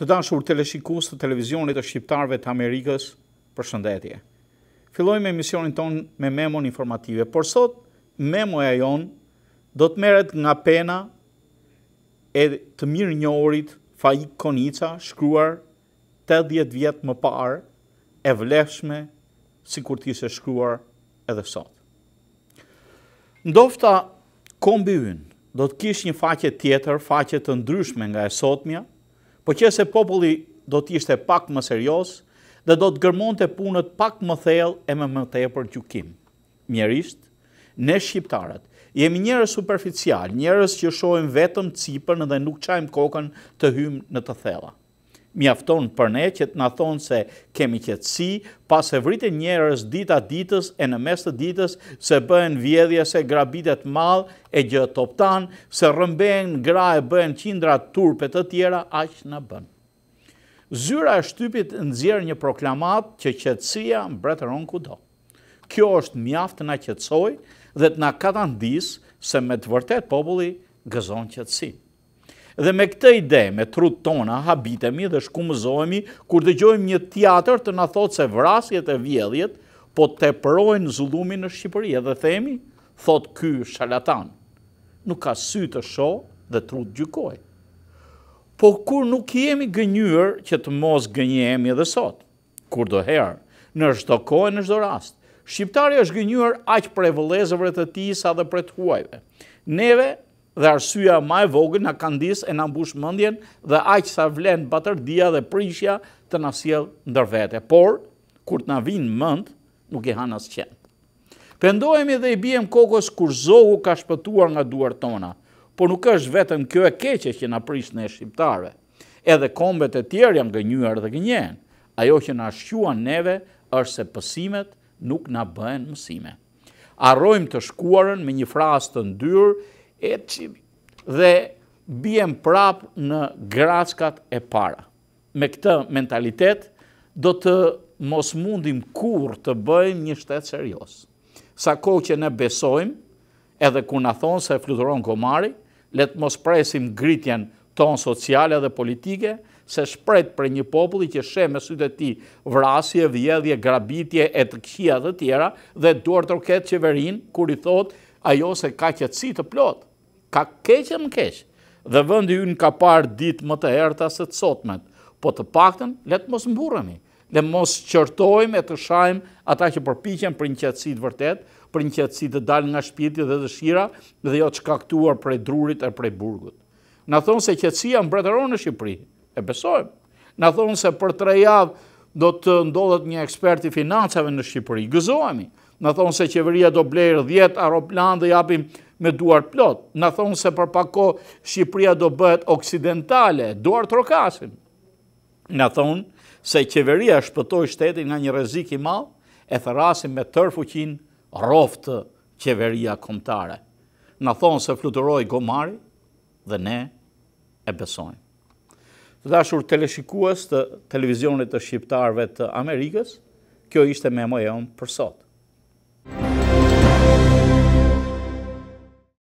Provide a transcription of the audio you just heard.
Të dashur leshikus të televizionit të shqiptarve të Amerikës, për shëndetje. Filojmë emisionin ton me memon informative, por sot memoja jon do të meret nga pena e të mirë orit Faik Konica, shkruar 80 vjetë më parë, e vleshme si kur ti se shkruar edhe sot. Ndofta kombi unë, do të kish një faqe tjetër, faqe të ndryshme nga e sotmja, Po që se populli do të ishte pak më serios dhe do të gërmonte punët pak më thellë e më më për gjukim. Mjerisht, ne shqiptarët jemi njerëz superficial, njerëz që shohim vetëm cipën dhe nuk çajm kokën të hyjmë në të thella mjafton për ne që të na thonë se kemi qetësi, pas e vritë njerëz dita ditës e në mes të ditës se bëhen vjedhje se grabitet të madh e gjëtë toptan, se rrëmbehen gra e bëhen qindra turpe të tjera aq na bën. Zyra e shtypit nxjerr një proklamat që qetësia mbretëron kudo. Kjo është mjaft të na qetësoj dhe të na katandis se me të vërtet populli gëzon qetësinë. Dhe me këtë ide, me trut tona, habitemi dhe shkumëzojmi, kur dhe gjojmë një tjater të në thotë se vrasjet e vjedhjet, po të përojnë zulumi në Shqipëri, edhe themi, thotë ky shalatan, nuk ka sy të sho dhe trut gjykoj. Po kur nuk jemi gënyër që të mos gënyemi edhe sot, kur do herë, në shdo kohë e në shdo rast, Shqiptari është gënyër aqë për e të e tisa dhe për të huajve. Neve dhe arsyja ma e vogën, në kandis e në mbush mëndjen, dhe aqë sa vlen batërdia dhe prishja të nësjel ndërvete. Por, kur të në vinë mënd, nuk i hanë asë qenë. Pendojemi dhe i bjem kokos kur zohu ka shpëtuar nga duar tona, por nuk është vetëm kjo e keqe që në prishë në shqiptare. Edhe kombet e tjerë janë gënyër dhe gënyen. ajo që në shquan neve është se pësimet nuk në bëhen mësime. Arrojmë të shkuarën me një frasë të ndyrë eqim dhe bjem prap në graçkat e para. Me këtë mentalitet, do të mos mundim kur të bëjmë një shtetë serios. Sa ko që ne besojmë, edhe ku në thonë se fluturon komari, letë mos presim gritjen tonë sociale dhe politike, se shpret për një populli që shë me sytë ti vrasje, vjedhje, grabitje, e të kjia dhe tjera, dhe duartër ketë qeverin, kur i thotë ajo se ka qëtësi të plotë ka keqe më dhe vëndi ju në ka parë ditë më të herta se të sotmet, po të pakten, letë mos më burani, letë mos qërtojmë e të shajmë ata që përpikjen për një qëtësit vërtet, për një qëtësit të dalë nga shpiti dhe dëshira, shira, dhe jo të shkaktuar për e drurit e për e burgut. Në thonë se qëtësia më në Shqipëri, e besojmë. Në thonë se për tre javë do të ndodhët një eksperti financave në Shqipëri, gëzojmi. Në thonë se qeveria do blerë 10 aeroplan dhe japim me duar plot. Në thonë se për pako Shqipria do bëhet oksidentale, duar rokasin. Në thonë se qeveria shpëtoj shtetin nga një rezik i malë, e thërasim me tërfuqin roftë qeveria komtare. Në thonë se fluturoj gomari dhe ne e besojnë. Të dashur teleshikues të televizionit të shqiptarve të Amerikës, kjo ishte me mojë onë për sot.